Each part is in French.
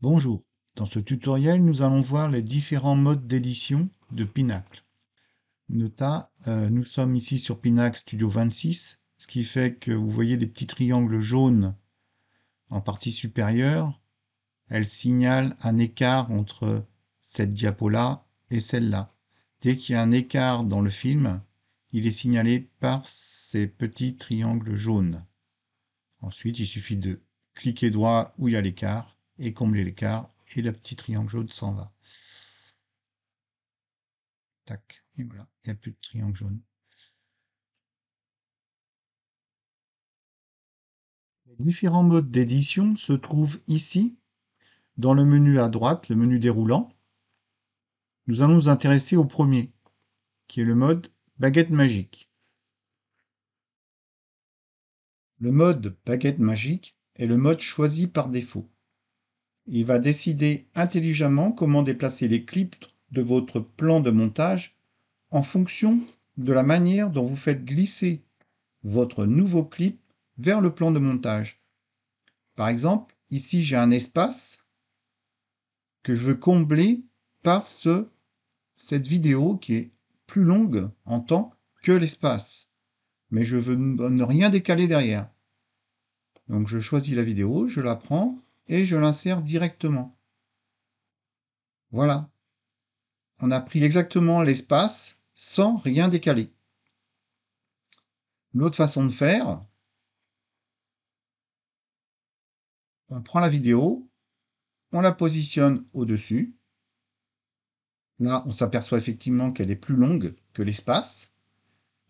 Bonjour, dans ce tutoriel, nous allons voir les différents modes d'édition de Pinacle. Nota, euh, nous sommes ici sur Pinnacle Studio 26, ce qui fait que vous voyez des petits triangles jaunes en partie supérieure. Elles signalent un écart entre cette diapo-là et celle-là. Dès qu'il y a un écart dans le film, il est signalé par ces petits triangles jaunes. Ensuite, il suffit de cliquer droit où il y a l'écart et combler l'écart, et le petit triangle jaune s'en va. Tac, et voilà, il n'y a plus de triangle jaune. Les différents modes d'édition se trouvent ici, dans le menu à droite, le menu déroulant. Nous allons nous intéresser au premier, qui est le mode baguette magique. Le mode baguette magique est le mode choisi par défaut. Il va décider intelligemment comment déplacer les clips de votre plan de montage en fonction de la manière dont vous faites glisser votre nouveau clip vers le plan de montage. Par exemple, ici j'ai un espace que je veux combler par ce, cette vidéo qui est plus longue en temps que l'espace. Mais je veux ne rien décaler derrière. Donc je choisis la vidéo, je la prends, et je l'insère directement. Voilà. On a pris exactement l'espace sans rien décaler. L'autre façon de faire, on prend la vidéo, on la positionne au-dessus. Là, on s'aperçoit effectivement qu'elle est plus longue que l'espace.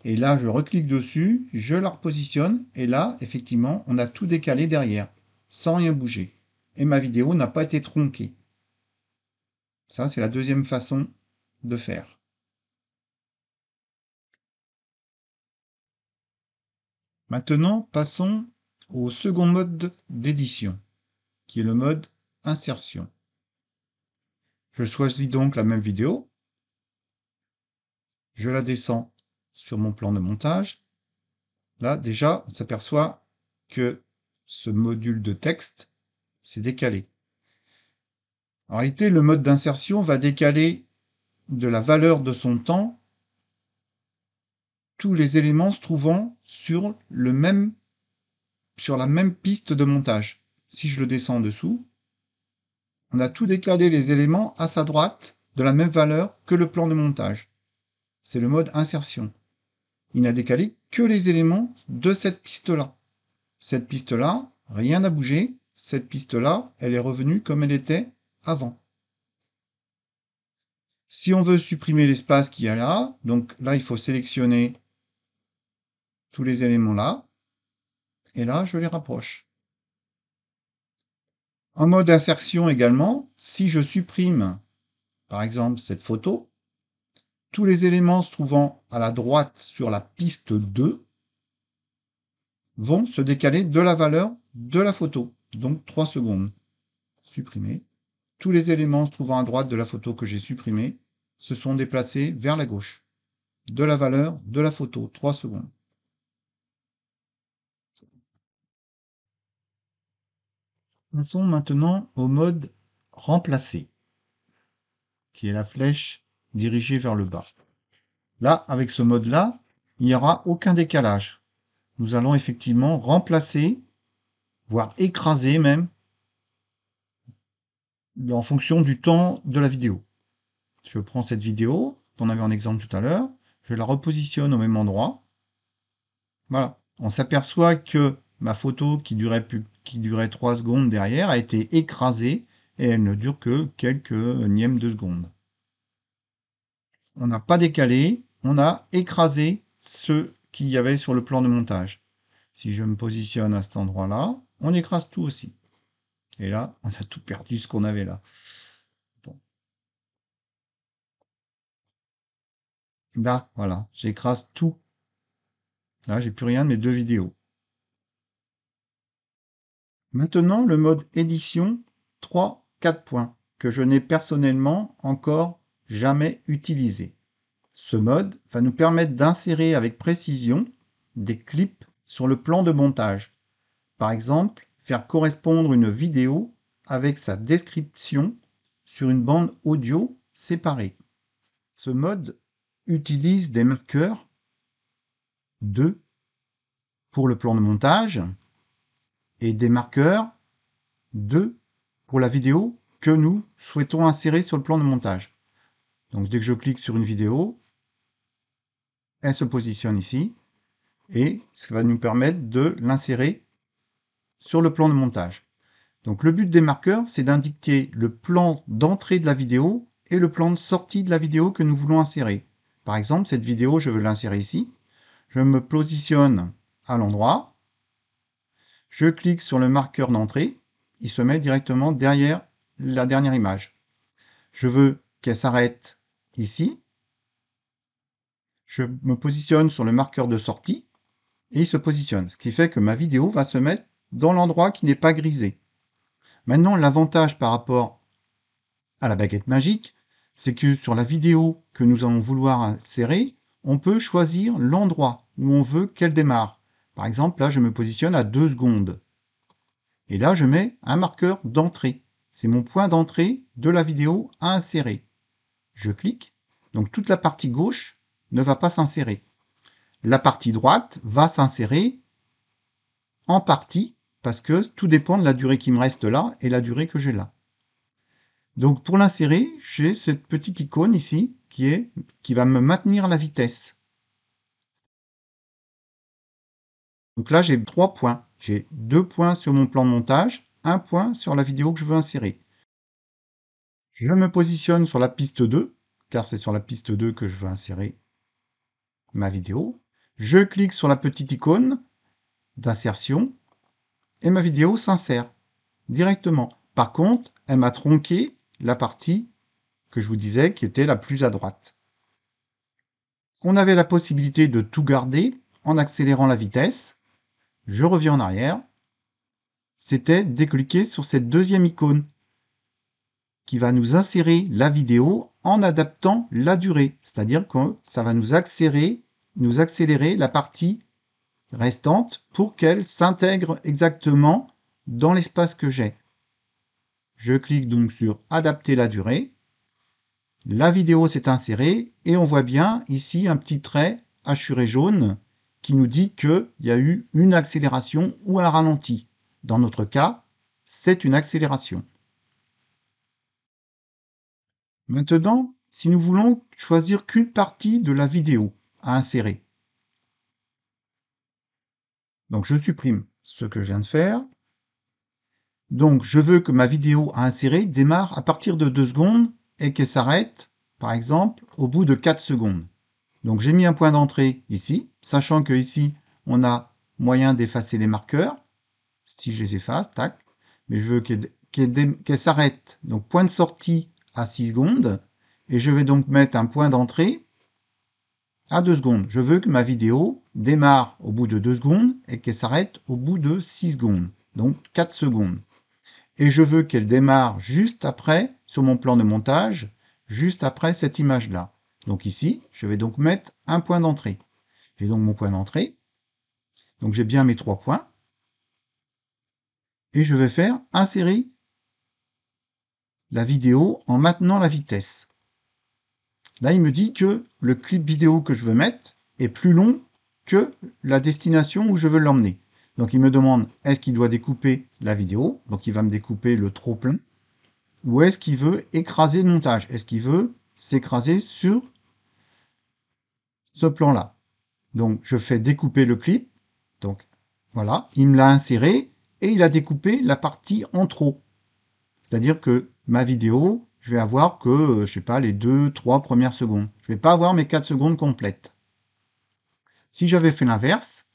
Et là, je reclique dessus, je la repositionne, et là, effectivement, on a tout décalé derrière, sans rien bouger et ma vidéo n'a pas été tronquée. Ça, c'est la deuxième façon de faire. Maintenant, passons au second mode d'édition, qui est le mode insertion. Je choisis donc la même vidéo, je la descends sur mon plan de montage. Là, déjà, on s'aperçoit que ce module de texte c'est décalé. En réalité, le mode d'insertion va décaler de la valeur de son temps tous les éléments se trouvant sur, le même, sur la même piste de montage. Si je le descends en dessous, on a tout décalé les éléments à sa droite de la même valeur que le plan de montage. C'est le mode insertion. Il n'a décalé que les éléments de cette piste-là. Cette piste-là, rien n'a bougé, cette piste-là, elle est revenue comme elle était avant. Si on veut supprimer l'espace qu'il y a là, donc là, il faut sélectionner tous les éléments là, et là, je les rapproche. En mode insertion également, si je supprime, par exemple, cette photo, tous les éléments se trouvant à la droite sur la piste 2 vont se décaler de la valeur de la photo donc 3 secondes. Supprimer. Tous les éléments se trouvant à droite de la photo que j'ai supprimée se sont déplacés vers la gauche. De la valeur de la photo, 3 secondes. Passons maintenant au mode remplacer, qui est la flèche dirigée vers le bas. Là, avec ce mode-là, il n'y aura aucun décalage. Nous allons effectivement remplacer voire écrasé même, en fonction du temps de la vidéo. Je prends cette vidéo, qu'on avait en exemple tout à l'heure, je la repositionne au même endroit. Voilà. On s'aperçoit que ma photo qui durait, qui durait 3 secondes derrière a été écrasée et elle ne dure que quelques nièmes de seconde. On n'a pas décalé, on a écrasé ce qu'il y avait sur le plan de montage. Si je me positionne à cet endroit-là, on écrase tout aussi. Et là, on a tout perdu ce qu'on avait là. Là, voilà, j'écrase tout. Là, j'ai plus rien de mes deux vidéos. Maintenant, le mode édition 3, 4 points, que je n'ai personnellement encore jamais utilisé. Ce mode va nous permettre d'insérer avec précision des clips sur le plan de montage par exemple, faire correspondre une vidéo avec sa description sur une bande audio séparée. Ce mode utilise des marqueurs 2 pour le plan de montage et des marqueurs 2 pour la vidéo que nous souhaitons insérer sur le plan de montage. Donc dès que je clique sur une vidéo, elle se positionne ici et ça va nous permettre de l'insérer sur le plan de montage. Donc le but des marqueurs, c'est d'indiquer le plan d'entrée de la vidéo et le plan de sortie de la vidéo que nous voulons insérer. Par exemple, cette vidéo, je veux l'insérer ici. Je me positionne à l'endroit. Je clique sur le marqueur d'entrée. Il se met directement derrière la dernière image. Je veux qu'elle s'arrête ici. Je me positionne sur le marqueur de sortie et il se positionne. Ce qui fait que ma vidéo va se mettre dans l'endroit qui n'est pas grisé. Maintenant, l'avantage par rapport à la baguette magique, c'est que sur la vidéo que nous allons vouloir insérer, on peut choisir l'endroit où on veut qu'elle démarre. Par exemple, là, je me positionne à 2 secondes. Et là, je mets un marqueur d'entrée. C'est mon point d'entrée de la vidéo à insérer. Je clique, donc toute la partie gauche ne va pas s'insérer. La partie droite va s'insérer en partie parce que tout dépend de la durée qui me reste là et la durée que j'ai là. Donc pour l'insérer, j'ai cette petite icône ici qui, est, qui va me maintenir la vitesse. Donc là, j'ai trois points. J'ai deux points sur mon plan de montage, un point sur la vidéo que je veux insérer. Je me positionne sur la piste 2, car c'est sur la piste 2 que je veux insérer ma vidéo. Je clique sur la petite icône d'insertion et ma vidéo s'insère directement. Par contre, elle m'a tronqué la partie que je vous disais qui était la plus à droite. On avait la possibilité de tout garder en accélérant la vitesse. Je reviens en arrière. C'était décliquer sur cette deuxième icône qui va nous insérer la vidéo en adaptant la durée. C'est-à-dire que ça va nous accélérer, nous accélérer la partie restante pour qu'elle s'intègre exactement dans l'espace que j'ai. Je clique donc sur Adapter la durée. La vidéo s'est insérée et on voit bien ici un petit trait hachuré jaune qui nous dit qu'il y a eu une accélération ou un ralenti. Dans notre cas, c'est une accélération. Maintenant, si nous voulons choisir qu'une partie de la vidéo à insérer, donc je supprime ce que je viens de faire. Donc je veux que ma vidéo à insérer démarre à partir de 2 secondes et qu'elle s'arrête, par exemple, au bout de 4 secondes. Donc j'ai mis un point d'entrée ici, sachant que ici on a moyen d'effacer les marqueurs. Si je les efface, tac. Mais je veux qu'elle s'arrête. Donc point de sortie à 6 secondes. Et je vais donc mettre un point d'entrée à 2 secondes. Je veux que ma vidéo démarre au bout de 2 secondes et qu'elle s'arrête au bout de 6 secondes, donc 4 secondes. Et je veux qu'elle démarre juste après, sur mon plan de montage, juste après cette image-là. Donc ici, je vais donc mettre un point d'entrée. J'ai donc mon point d'entrée. Donc j'ai bien mes trois points. Et je vais faire insérer la vidéo en maintenant la vitesse. Là, il me dit que le clip vidéo que je veux mettre est plus long que la destination où je veux l'emmener. Donc il me demande est-ce qu'il doit découper la vidéo, donc il va me découper le trop plein, ou est-ce qu'il veut écraser le montage, est-ce qu'il veut s'écraser sur ce plan-là. Donc je fais découper le clip, donc voilà, il me l'a inséré et il a découpé la partie en trop. C'est-à-dire que ma vidéo, je vais avoir que, euh, je sais pas, les 2-3 premières secondes. Je ne vais pas avoir mes 4 secondes complètes. Si j'avais fait l'inverse,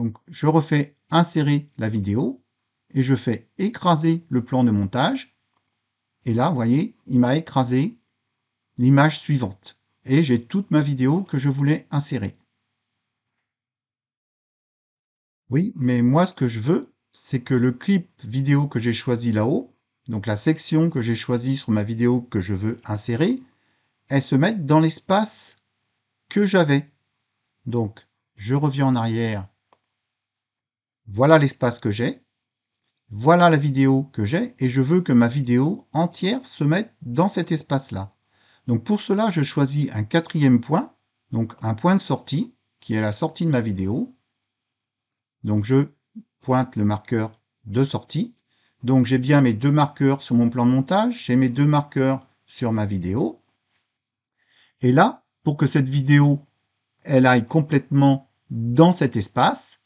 donc je refais insérer la vidéo et je fais écraser le plan de montage. Et là, vous voyez, il m'a écrasé l'image suivante. Et j'ai toute ma vidéo que je voulais insérer. Oui, mais moi ce que je veux, c'est que le clip vidéo que j'ai choisi là-haut, donc la section que j'ai choisie sur ma vidéo que je veux insérer, elle se mette dans l'espace que j'avais. Donc, je reviens en arrière. Voilà l'espace que j'ai. Voilà la vidéo que j'ai et je veux que ma vidéo entière se mette dans cet espace-là. Donc pour cela, je choisis un quatrième point, donc un point de sortie, qui est la sortie de ma vidéo. Donc je pointe le marqueur de sortie. Donc j'ai bien mes deux marqueurs sur mon plan de montage, j'ai mes deux marqueurs sur ma vidéo. Et là, pour que cette vidéo, elle aille complètement dans cet espace.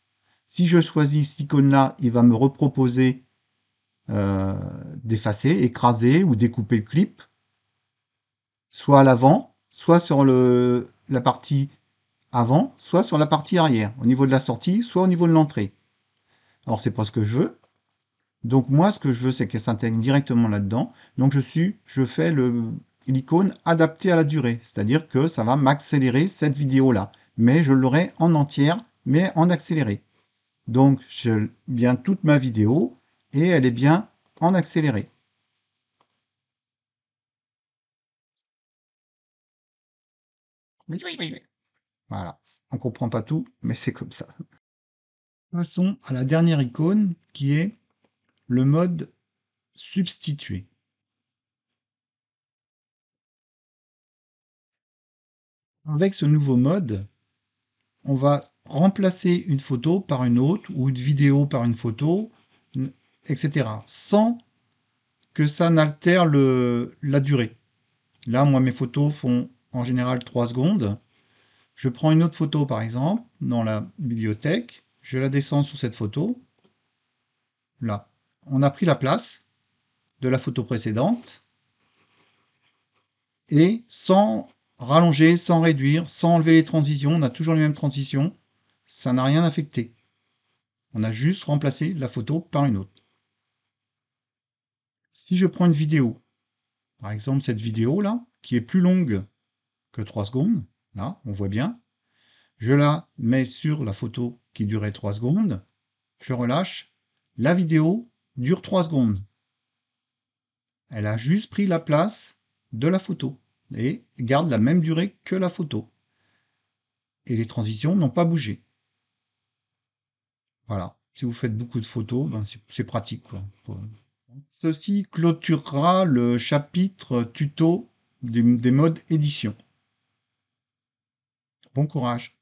Si je choisis cette icône-là, il va me reproposer euh, d'effacer, écraser ou découper le clip, soit à l'avant, soit sur le, la partie avant, soit sur la partie arrière, au niveau de la sortie, soit au niveau de l'entrée. Alors, c'est pas ce que je veux. Donc, moi, ce que je veux, c'est qu'elle s'intègre directement là-dedans. Donc, je, suis, je fais le, l'icône adaptée à la durée, c'est-à-dire que ça va m'accélérer cette vidéo-là, mais je l'aurai en entière, mais en accéléré. Donc, j'ai bien toute ma vidéo et elle est bien en accéléré. Voilà, on comprend pas tout, mais c'est comme ça. Passons à la dernière icône qui est le mode substitué. Avec ce nouveau mode, on va remplacer une photo par une autre ou une vidéo par une photo, etc. Sans que ça n'altère la durée. Là, moi, mes photos font en général 3 secondes. Je prends une autre photo, par exemple, dans la bibliothèque. Je la descends sous cette photo. Là. On a pris la place de la photo précédente. Et sans Rallonger sans réduire, sans enlever les transitions. On a toujours les mêmes transitions. Ça n'a rien affecté. On a juste remplacé la photo par une autre. Si je prends une vidéo, par exemple cette vidéo là, qui est plus longue que 3 secondes, là, on voit bien, je la mets sur la photo qui durait 3 secondes, je relâche, la vidéo dure 3 secondes. Elle a juste pris la place de la photo et garde la même durée que la photo. Et les transitions n'ont pas bougé. Voilà. Si vous faites beaucoup de photos, ben, c'est pratique. Ceci clôturera le chapitre tuto des modes édition. Bon courage